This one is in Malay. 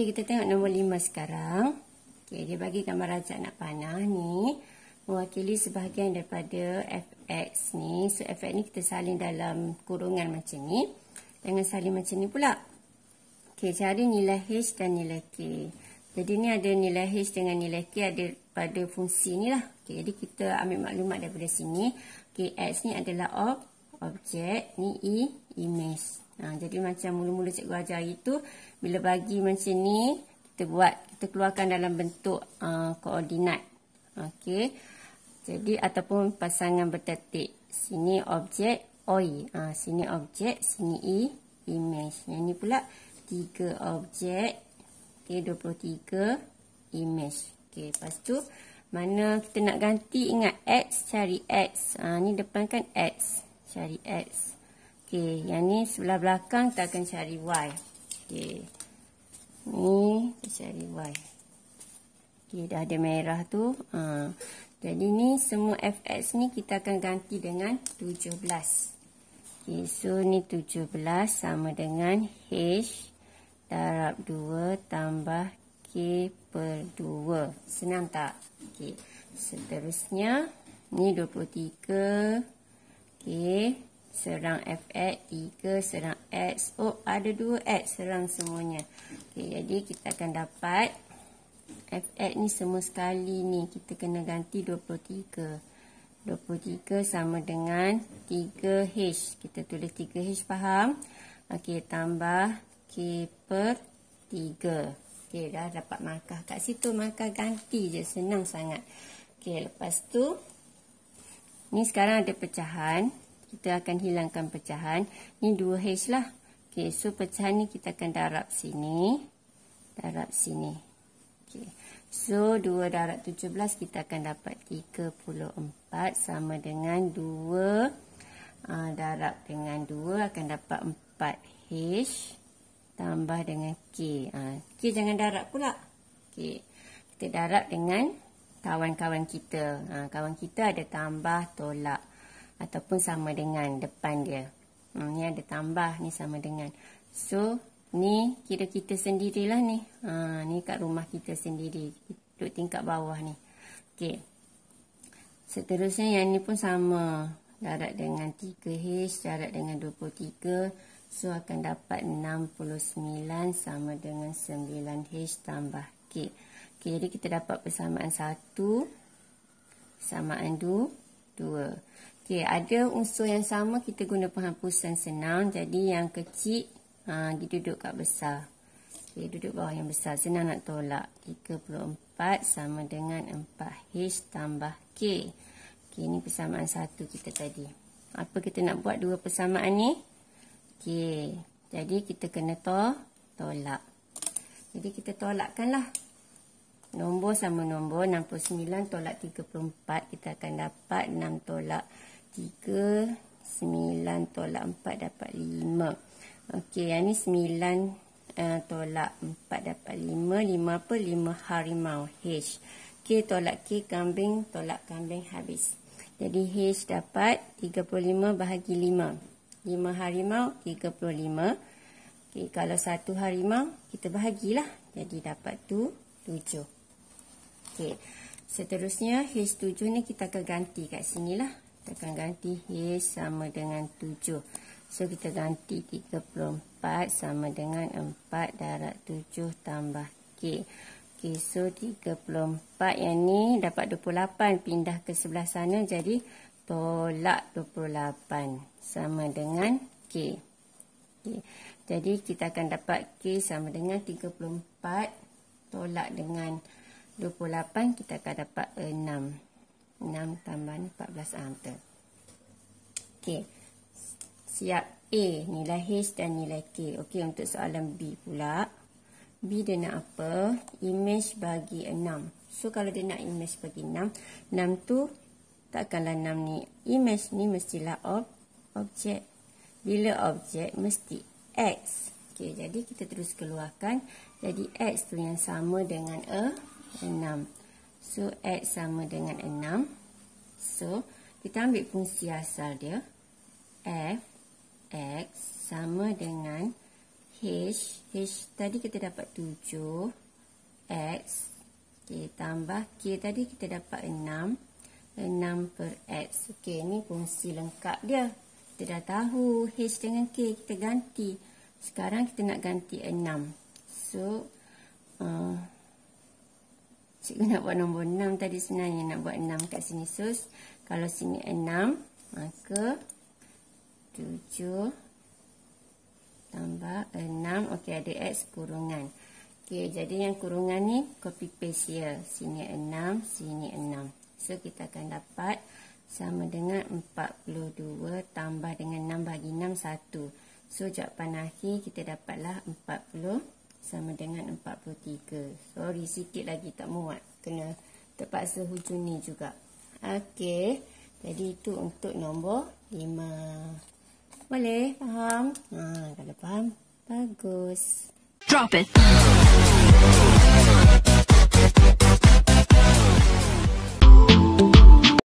Okey, kita tengok nombor lima sekarang. Okey, dia bagi gambar rajak anak panah ni. Mewakili sebahagian daripada fx ni. So, fx ni kita salin dalam kurungan macam ni. Dengan salin macam ni pula. Okey, cari nilai h dan nilai k. Jadi, ni ada nilai h dengan nilai k ada pada fungsi ni lah. Okey, jadi kita ambil maklumat daripada sini. Okey, x ni adalah of objek ni e i e image. Ha, jadi macam mula-mula cikgu ajar itu bila bagi macam ni kita buat kita keluarkan dalam bentuk uh, koordinat. Okey. Jadi ataupun pasangan bertetik. Sini objek oi. E. Ha, sini objek, sini i image. Yang ni pula tiga objek. Okey 23 image. Okey, lepas tu mana kita nak ganti ingat x cari x. Ha, ni depan kan x cari X Okey, yang ni sebelah belakang kita akan cari Y Okey, ni kita cari Y Okey, dah ada merah tu ha. Jadi ni semua FX ni kita akan ganti dengan 17 Okey, so ni 17 sama dengan H darab 2 tambah K per 2 Senang tak? Okey, seterusnya ni 23 Okey Okey, serang FX 3 serang X. Oh, ada 2X serang semuanya. Okey, jadi kita akan dapat FX ni semua sekali ni. Kita kena ganti 23. 23 sama dengan 3H. Kita tulis 3H, faham? Okey, tambah K per 3. Okey, dah dapat markah kat situ. Markah ganti je. Senang sangat. Okey, lepas tu Ni sekarang ada pecahan. Kita akan hilangkan pecahan. Ni 2H lah. Okay, so pecahan ni kita akan darab sini. Darab sini. Okay, So, 2 darab 17 kita akan dapat 34 sama dengan 2 uh, ah, darab dengan 2 akan dapat 4H tambah dengan K. Uh, K jangan darab pula. Okey. Kita darab dengan kawan-kawan kita. Ha, kawan kita ada tambah tolak ataupun sama dengan depan dia. Ha, ni ada tambah, ni sama dengan. So, ni kira kita sendirilah ni. Ha, ni kat rumah kita sendiri. Duduk tingkat bawah ni. Okay. Seterusnya yang ni pun sama. Darat dengan 3H, darat dengan 23 So akan dapat 69 sama dengan 9H tambah K. Okay, jadi kita dapat persamaan satu, Persamaan dua. Okay, ada unsur yang sama kita guna penghapusan senang Jadi yang kecil ha, Dia duduk kat besar okay, Duduk bawah yang besar Senang nak tolak 34 sama dengan 4H tambah K Okey, ni persamaan satu kita tadi Apa kita nak buat dua persamaan ni? Okay, jadi kita kena to tolak Jadi kita tolakkanlah nombor sama nombor 69 tolak 34 kita akan dapat 6 tolak 3 9 tolak 4 dapat 5 Okey, yang ni 9 uh, eh, tolak 4 dapat 5 5 apa? 5 harimau H K tolak K kambing tolak kambing habis jadi H dapat 35 bahagi 5 5 harimau 35 Okay, kalau satu harimau, kita bahagilah. Jadi dapat tu tujuh. Okey. Seterusnya H7 ni kita akan ganti kat sini lah. Kita akan ganti H sama dengan 7. So kita ganti 34 sama dengan 4 darat 7 tambah K. Okey so 34 yang ni dapat 28 pindah ke sebelah sana jadi tolak 28 sama dengan K. Okay. Jadi kita akan dapat K sama dengan 34 tolak dengan 28 kita akan dapat 6 eh, 6 tambah 14 antar. Ah, Okey siap A nilai H dan nilai K Okey untuk soalan B pula B dia nak apa image bagi 6 so kalau dia nak image bagi 6 6 tu takkanlah 6 ni image ni mestilah ob objek bila objek mesti X Okey jadi kita terus keluarkan jadi X tu yang sama dengan 1 eh, 6. So, X sama dengan 6. So, kita ambil fungsi asal dia. F, X sama dengan H. H tadi kita dapat 7. X, okay, tambah K tadi kita dapat 6. 6 per X. Okey, ni fungsi lengkap dia. Kita dah tahu H dengan K kita ganti. Sekarang kita nak ganti 6. So, uh, Cikgu nak buat nombor 6 tadi sebenarnya nak buat 6 kat sini sus. Kalau sini 6, maka 7 tambah 6. Okey, ada X kurungan. Okey, jadi yang kurungan ni copy paste ya. Sini 6, sini 6. So, kita akan dapat sama dengan 42 tambah dengan 6 bagi 6, 1. So, jawapan akhir kita dapatlah 42 sama dengan 43. Sorry sikit lagi tak muat. Kena terpaksa hujung ni juga. Okey. Jadi itu untuk nombor 5. Boleh? Faham? Ha, kalau faham, bagus. Drop it.